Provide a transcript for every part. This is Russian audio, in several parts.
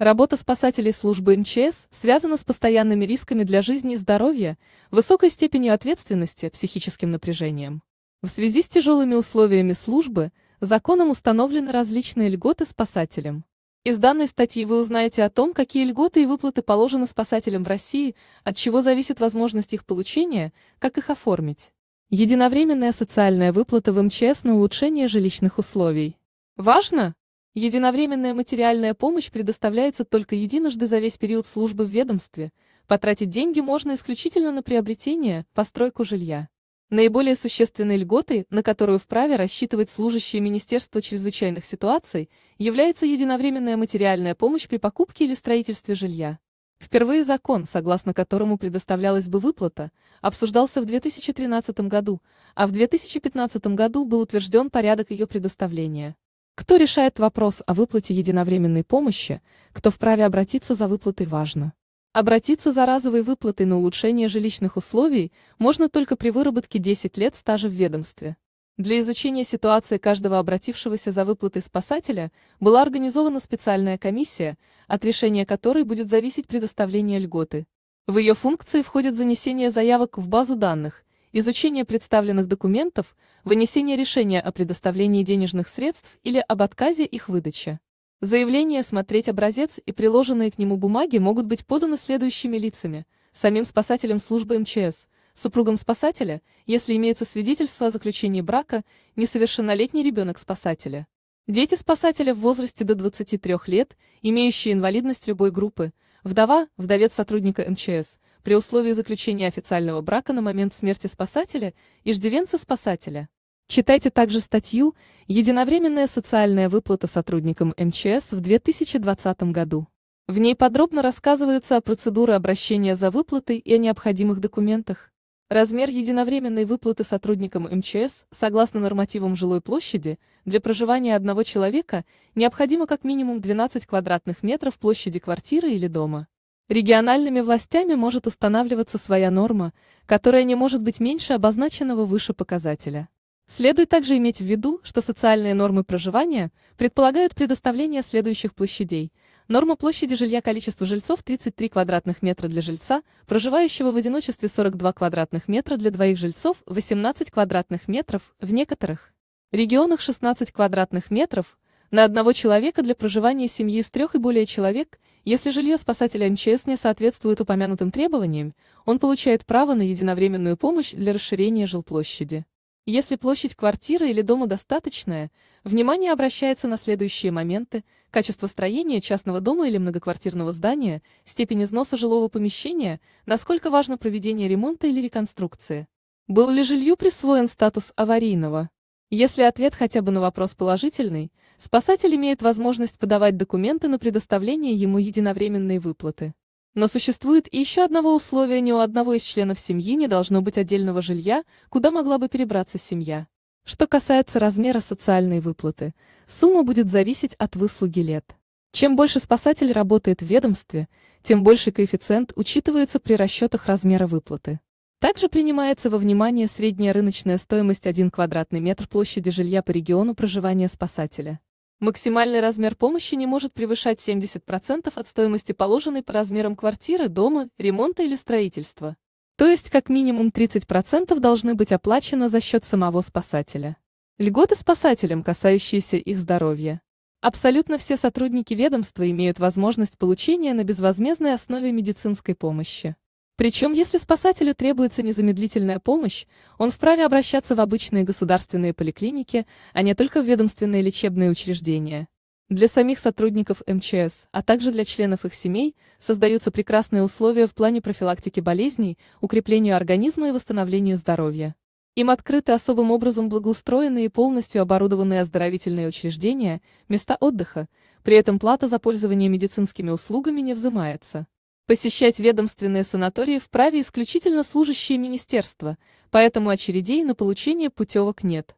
Работа спасателей службы МЧС связана с постоянными рисками для жизни и здоровья, высокой степенью ответственности, психическим напряжением. В связи с тяжелыми условиями службы законом установлены различные льготы спасателям. Из данной статьи вы узнаете о том, какие льготы и выплаты положены спасателям в России, от чего зависит возможность их получения, как их оформить. Единовременная социальная выплата в МЧС на улучшение жилищных условий. Важно, Единовременная материальная помощь предоставляется только единожды за весь период службы в ведомстве, потратить деньги можно исключительно на приобретение, постройку жилья. Наиболее существенной льготой, на которую вправе рассчитывать служащие Министерства чрезвычайных ситуаций, является единовременная материальная помощь при покупке или строительстве жилья. Впервые закон, согласно которому предоставлялась бы выплата, обсуждался в 2013 году, а в 2015 году был утвержден порядок ее предоставления. Кто решает вопрос о выплате единовременной помощи, кто вправе обратиться за выплатой важно. Обратиться за разовой выплатой на улучшение жилищных условий можно только при выработке 10 лет стажа в ведомстве. Для изучения ситуации каждого обратившегося за выплатой спасателя была организована специальная комиссия, от решения которой будет зависеть предоставление льготы. В ее функции входит занесение заявок в базу данных, изучение представленных документов, вынесение решения о предоставлении денежных средств или об отказе их выдачи. Заявление «Смотреть образец» и приложенные к нему бумаги могут быть поданы следующими лицами – самим спасателем службы МЧС, супругом спасателя, если имеется свидетельство о заключении брака, несовершеннолетний ребенок спасателя. Дети спасателя в возрасте до 23 лет, имеющие инвалидность любой группы, вдова, вдовец сотрудника МЧС – при условии заключения официального брака на момент смерти спасателя, иждивенца спасателя. Читайте также статью «Единовременная социальная выплата сотрудникам МЧС в 2020 году». В ней подробно рассказывается о процедуре обращения за выплатой и о необходимых документах. Размер единовременной выплаты сотрудникам МЧС, согласно нормативам жилой площади, для проживания одного человека необходимо как минимум 12 квадратных метров площади квартиры или дома. Региональными властями может устанавливаться своя норма, которая не может быть меньше обозначенного выше показателя. Следует также иметь в виду, что социальные нормы проживания предполагают предоставление следующих площадей. Норма площади жилья количества жильцов 33 квадратных метра для жильца, проживающего в одиночестве 42 квадратных метра для двоих жильцов, 18 квадратных метров в некоторых регионах 16 квадратных метров, на одного человека для проживания семьи из трех и более человек, если жилье спасателя МЧС не соответствует упомянутым требованиям, он получает право на единовременную помощь для расширения жилплощади. Если площадь квартиры или дома достаточная, внимание обращается на следующие моменты – качество строения частного дома или многоквартирного здания, степень износа жилого помещения, насколько важно проведение ремонта или реконструкции. Был ли жилью присвоен статус аварийного? Если ответ хотя бы на вопрос положительный – Спасатель имеет возможность подавать документы на предоставление ему единовременной выплаты. Но существует и еще одного условия, ни у одного из членов семьи не должно быть отдельного жилья, куда могла бы перебраться семья. Что касается размера социальной выплаты, сумма будет зависеть от выслуги лет. Чем больше спасатель работает в ведомстве, тем больше коэффициент учитывается при расчетах размера выплаты. Также принимается во внимание средняя рыночная стоимость 1 квадратный метр площади жилья по региону проживания спасателя. Максимальный размер помощи не может превышать 70% от стоимости положенной по размерам квартиры, дома, ремонта или строительства. То есть как минимум 30% должны быть оплачены за счет самого спасателя. Льготы спасателям, касающиеся их здоровья. Абсолютно все сотрудники ведомства имеют возможность получения на безвозмездной основе медицинской помощи. Причем, если спасателю требуется незамедлительная помощь, он вправе обращаться в обычные государственные поликлиники, а не только в ведомственные лечебные учреждения. Для самих сотрудников МЧС, а также для членов их семей, создаются прекрасные условия в плане профилактики болезней, укреплению организма и восстановлению здоровья. Им открыты особым образом благоустроенные и полностью оборудованные оздоровительные учреждения, места отдыха, при этом плата за пользование медицинскими услугами не взимается. Посещать ведомственные санатории вправе исключительно служащие министерства, поэтому очередей на получение путевок нет.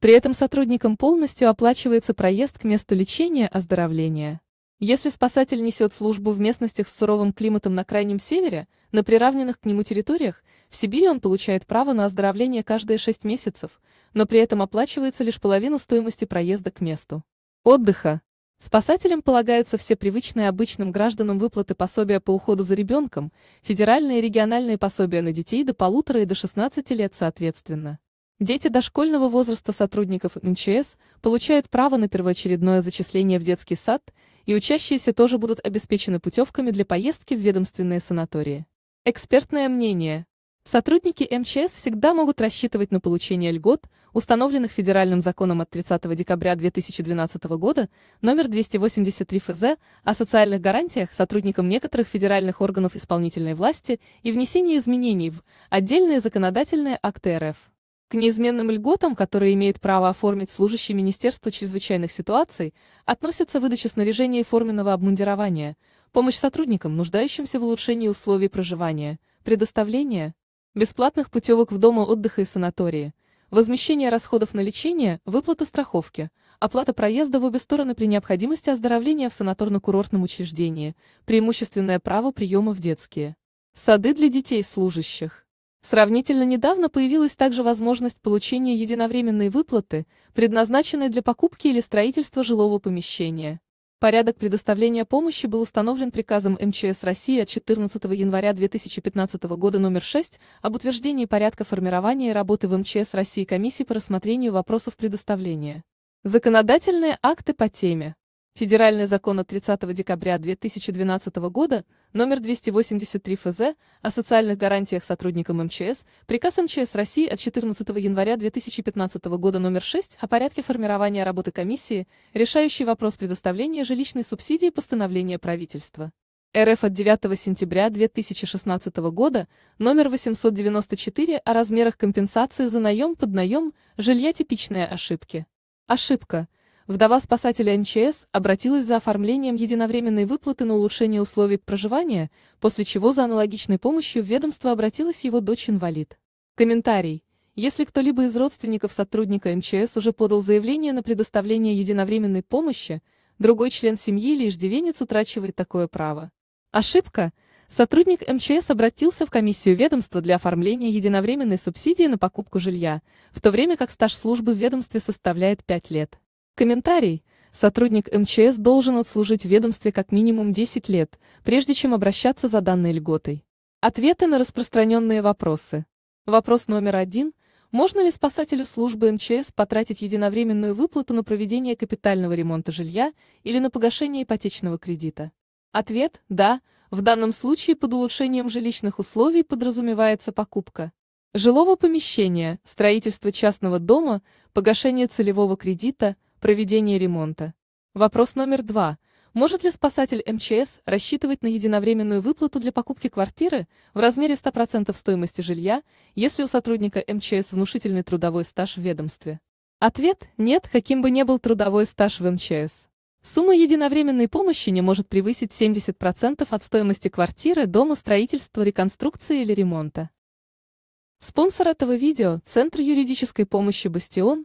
При этом сотрудникам полностью оплачивается проезд к месту лечения оздоровления. Если спасатель несет службу в местностях с суровым климатом на Крайнем Севере, на приравненных к нему территориях, в Сибири он получает право на оздоровление каждые 6 месяцев, но при этом оплачивается лишь половина стоимости проезда к месту отдыха. Спасателям полагаются все привычные обычным гражданам выплаты пособия по уходу за ребенком, федеральные и региональные пособия на детей до полутора и до 16 лет соответственно. Дети дошкольного возраста сотрудников МЧС получают право на первоочередное зачисление в детский сад, и учащиеся тоже будут обеспечены путевками для поездки в ведомственные санатории. Экспертное мнение. Сотрудники МЧС всегда могут рассчитывать на получение льгот, установленных федеральным законом от 30 декабря 2012 года, номер 283 ФЗ, о социальных гарантиях сотрудникам некоторых федеральных органов исполнительной власти и внесении изменений в отдельные законодательные акты РФ. К неизменным льготам, которые имеет право оформить служащий Министерства чрезвычайных ситуаций, относятся выдача снаряжения и форменного обмундирования, помощь сотрудникам, нуждающимся в улучшении условий проживания, предоставление, бесплатных путевок в дома отдыха и санатории, возмещение расходов на лечение, выплата страховки, оплата проезда в обе стороны при необходимости оздоровления в санаторно-курортном учреждении, преимущественное право приема в детские сады для детей служащих. Сравнительно недавно появилась также возможность получения единовременной выплаты, предназначенной для покупки или строительства жилого помещения. Порядок предоставления помощи был установлен приказом МЧС России от 14 января 2015 года номер 6 об утверждении порядка формирования и работы в МЧС России комиссии по рассмотрению вопросов предоставления. Законодательные акты по теме. Федеральный закон от 30 декабря 2012 года номер 283 ФЗ о социальных гарантиях сотрудникам МЧС, приказ МЧС России от 14 января 2015 года номер 6 о порядке формирования работы комиссии, решающий вопрос предоставления жилищной субсидии постановление правительства. РФ от 9 сентября 2016 года, номер 894 о размерах компенсации за наем под наем, жилья типичные ошибки. Ошибка – Вдова спасателя МЧС обратилась за оформлением единовременной выплаты на улучшение условий проживания, после чего за аналогичной помощью в ведомство обратилась его дочь-инвалид. Комментарий. Если кто-либо из родственников сотрудника МЧС уже подал заявление на предоставление единовременной помощи, другой член семьи или иждивенец утрачивает такое право. Ошибка. Сотрудник МЧС обратился в комиссию ведомства для оформления единовременной субсидии на покупку жилья, в то время как стаж службы в ведомстве составляет 5 лет. Комментарий. Сотрудник МЧС должен отслужить в ведомстве как минимум 10 лет, прежде чем обращаться за данной льготой. Ответы на распространенные вопросы. Вопрос номер один. Можно ли спасателю службы МЧС потратить единовременную выплату на проведение капитального ремонта жилья или на погашение ипотечного кредита? Ответ – да, в данном случае под улучшением жилищных условий подразумевается покупка жилого помещения, строительство частного дома, погашение целевого кредита – проведения ремонта. Вопрос номер два. Может ли спасатель МЧС рассчитывать на единовременную выплату для покупки квартиры в размере 100% стоимости жилья, если у сотрудника МЧС внушительный трудовой стаж в ведомстве? Ответ – нет, каким бы ни был трудовой стаж в МЧС. Сумма единовременной помощи не может превысить 70% от стоимости квартиры, дома, строительства, реконструкции или ремонта. Спонсор этого видео – Центр юридической помощи «Бастион»,